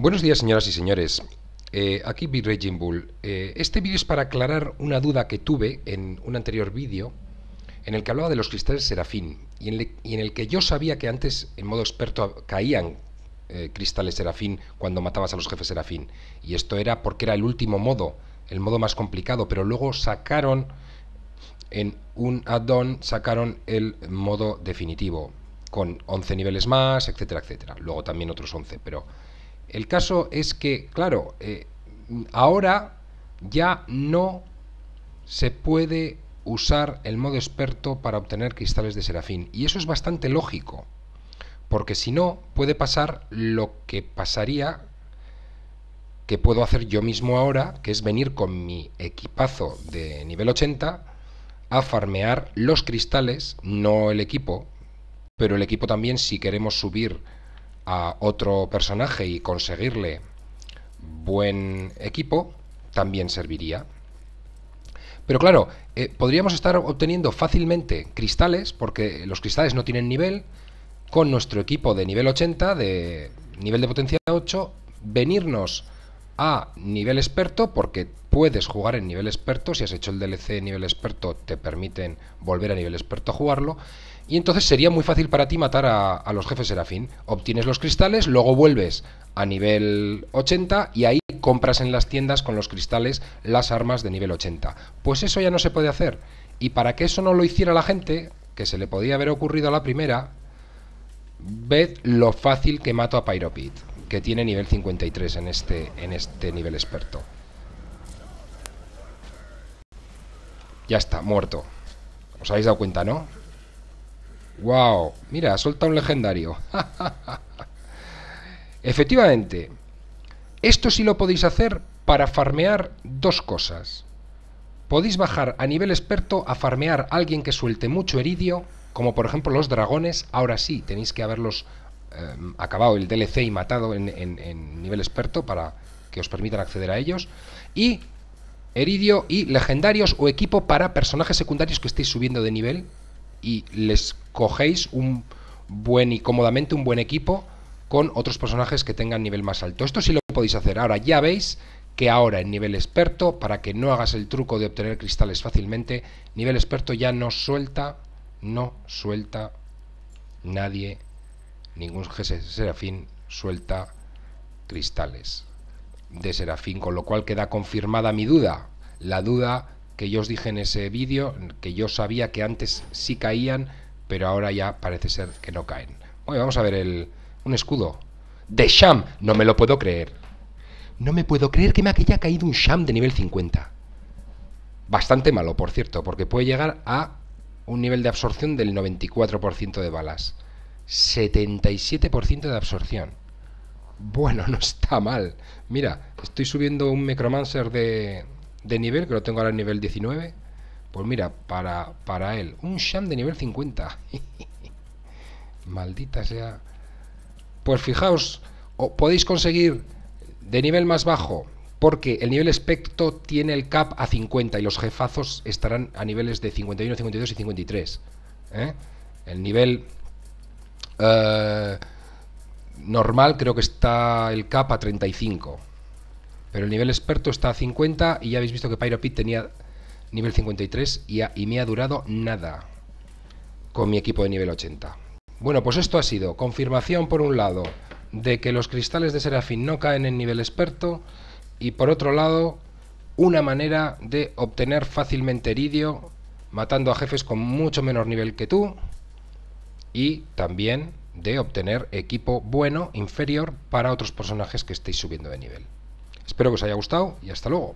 Buenos días, señoras y señores. Eh, aquí vi eh, este vídeo es para aclarar una duda que tuve en un anterior vídeo en el que hablaba de los cristales serafín y en, el que yo sabía que antes, en modo experto, caían eh, cristales serafín cuando matabas a los jefes serafín. Y esto era porque era el último modo, el modo más complicado, pero luego sacaron en un add-on, sacaron el modo definitivo con 11 niveles más, etcétera, etcétera. Luego también otros 11, pero el caso es que, claro, eh, ahora ya no se puede usar el modo experto para obtener cristales de serafín. Y eso es bastante lógico, porque si no, puede pasar lo que pasaría que puedo hacer yo mismo ahora, que es venir con mi equipazo de nivel 80 a farmear los cristales, no el equipo, pero el equipo también si queremos subir a otro personaje y conseguirle buen equipo, también serviría. Pero claro, eh, podríamos estar obteniendo fácilmente cristales, porque los cristales no tienen nivel, con nuestro equipo de nivel 80, de nivel de potencia 8, venirnos a nivel experto, porque Puedes jugar en nivel experto, si has hecho el DLC en nivel experto te permiten volver a nivel experto a jugarlo. Y entonces sería muy fácil para ti matar a, los jefes Serafín. Obtienes los cristales, luego vuelves a nivel 80 y ahí compras en las tiendas con los cristales las armas de nivel 80. Pues eso ya no se puede hacer. Y para que eso no lo hiciera la gente, que se le podía haber ocurrido a la primera, ved lo fácil que mato a Pyropit, que tiene nivel 53 en este, en este nivel experto. Ya está, muerto. Os habéis dado cuenta, ¿no? ¡Wow! Mira, suelta un legendario. Efectivamente, esto sí lo podéis hacer para farmear dos cosas. Podéis bajar a nivel experto a farmear a alguien que suelte mucho heridio, como por ejemplo los dragones. Ahora sí, tenéis que haberlos em, acabado el DLC y matado en, en nivel experto para que os permitan acceder a ellos. Y Eridio y legendarios o equipo para personajes secundarios que estéis subiendo de nivel y les cogéis un buen y cómodamente un buen equipo con otros personajes que tengan nivel más alto. Esto sí lo podéis hacer. Ahora ya veis que ahora en nivel experto, para que no hagas el truco de obtener cristales fácilmente, nivel experto ya no suelta, no suelta nadie, ningún jefe serafín suelta cristales de Serafín, con lo cual queda confirmada mi duda, la duda que yo os dije en ese vídeo, que yo sabía que antes sí caían, pero ahora ya parece ser que no caen. hoy vamos a ver un escudo. De Sham, no me lo puedo creer. No me puedo creer que me haya caído un Sham de nivel 50. Bastante malo, por cierto, porque puede llegar a un nivel de absorción del 94% de balas. 77% de absorción. Bueno, no está mal. Mira, estoy subiendo un Necromancer de, nivel, que lo tengo ahora en nivel 19. Pues mira, para, para él, un Sham de nivel 50. Maldita sea. Pues fijaos, podéis conseguir de nivel más bajo, porque el nivel espectro tiene el cap a 50 y los jefazos estarán a niveles de 51, 52 y 53. ¿eh? El nivel... Eh, normal creo que está el cap a 35. Pero el nivel experto está a 50 y ya habéis visto que Pit tenía nivel 53 y, me ha durado nada con mi equipo de nivel 80. Bueno, pues esto ha sido confirmación por un lado de que los cristales de Serafín no caen en nivel experto y por otro lado una manera de obtener fácilmente heridio matando a jefes con mucho menor nivel que tú y también de obtener equipo bueno, inferior, para otros personajes que estéis subiendo de nivel. Espero que os haya gustado y hasta luego.